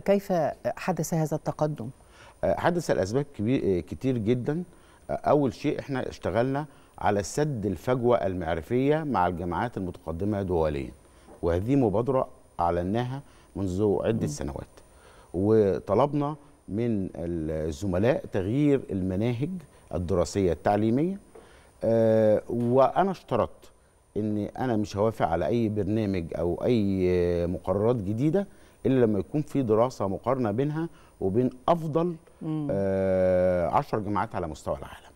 كيف حدث هذا التقدم؟ آه، حدث الأسباب آه، كتير جدا آه، أول شيء إحنا اشتغلنا على سد الفجوة المعرفية مع الجامعات المتقدمة دوليا وهذه مبادرة أعلناها منذ عدة سنوات وطلبنا من الزملاء تغيير المناهج الدراسية التعليمية وأنا اشترطت أن أنا مش هوافق على أي برنامج أو أي مقررات جديدة الا لما يكون في دراسه مقارنه بينها وبين افضل 10 آه جامعات على مستوى العالم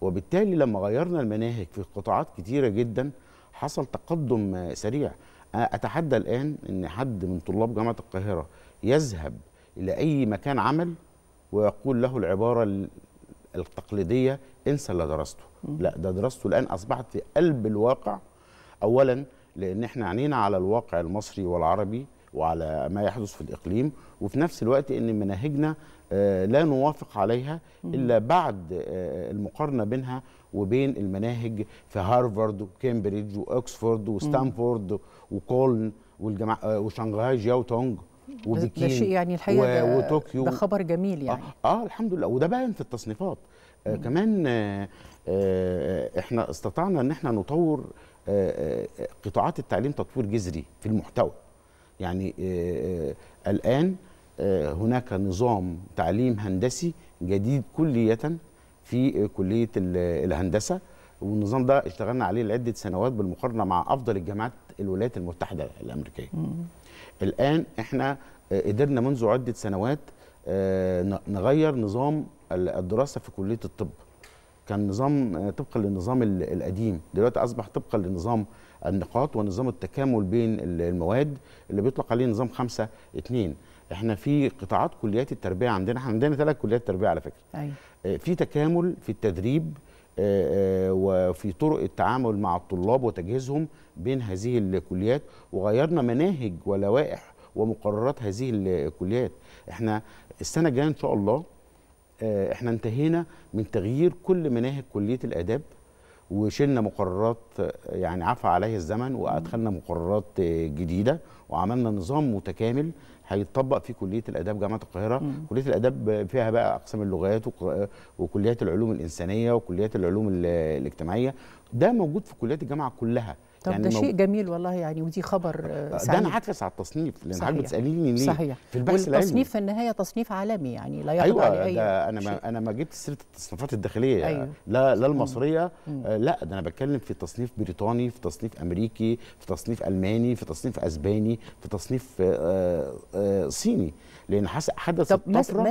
وبالتالي لما غيرنا المناهج في قطاعات كتيره جدا حصل تقدم آه، سريع اتحدى الان ان حد من طلاب جامعه القاهره يذهب الى اي مكان عمل ويقول له العباره التقليديه انسى اللي درسته لا ده دراسته الان اصبحت في قلب الواقع اولا لان احنا عينينا على الواقع المصري والعربي وعلى ما يحدث في الإقليم وفي نفس الوقت أن مناهجنا آه، لا نوافق عليها إلا بعد آه، المقارنة بينها وبين المناهج في هارفارد وكامبريدج وأكسفورد وستانفورد وكولن والجماعة آه، وشنغهاي جياو تونج وبكين ده شيء يعني الحقيقه و... ده خبر جميل يعني آه, اه الحمد لله وده باين في التصنيفات آه كمان آه احنا استطعنا ان احنا نطور آه قطاعات التعليم تطوير جذري في المحتوى يعني آه، آه، الآن آه، هناك نظام تعليم هندسي جديد كلية في كلية الهندسة والنظام ده اشتغلنا عليه لعدة سنوات بالمقارنة مع أفضل الجامعات الولايات المتحدة الأمريكية الآن احنا قدرنا منذ عدة سنوات نغير نظام الدراسة في كلية الطب كان نظام آه، طبقا للنظام القديم دلوقتي اصبح طبقا لنظام النقاط ونظام التكامل بين المواد اللي بيطلق عليه نظام 5 2 احنا في قطاعات كليات التربيه عندنا احنا عندنا ثلاث كليات تربيه على فكره أيوة. في تكامل في التدريب آه، وفي طرق التعامل مع الطلاب وتجهيزهم بين هذه الكليات وغيرنا مناهج ولوائح ومقررات هذه الكليات احنا السنه الجايه ان شاء الله آه، احنا انتهينا من تغيير كل مناهج كليه الاداب وشلنا مقررات يعني عفى عليها الزمن وادخلنا مقررات آه، جديده وعملنا نظام متكامل هيتطبق في كليه الاداب جامعه القاهره مم. كليه الاداب فيها بقى اقسام اللغات وكليات العلوم الانسانيه وكليات العلوم الاجتماعيه ده موجود في كليات الجامعه كلها طب يعني ده مو... شيء جميل والله يعني ودي خبر سعيد. آه، ده انعكس على التصنيف لان حضرتك بتساليني ليه صحيح في البحث العلمي التصنيف في النهايه تصنيف عالمي يعني لا يقع أيوة عليه اي ده انا ما انا ما جبت سيره التصنيفات الداخليه أيوة. لا لا المصريه مم. آه، لا ده انا بتكلم في تصنيف بريطاني في تصنيف امريكي في تصنيف الماني في تصنيف اسباني في تصنيف آآ آه، آآ صيني لان حدث طب الطفره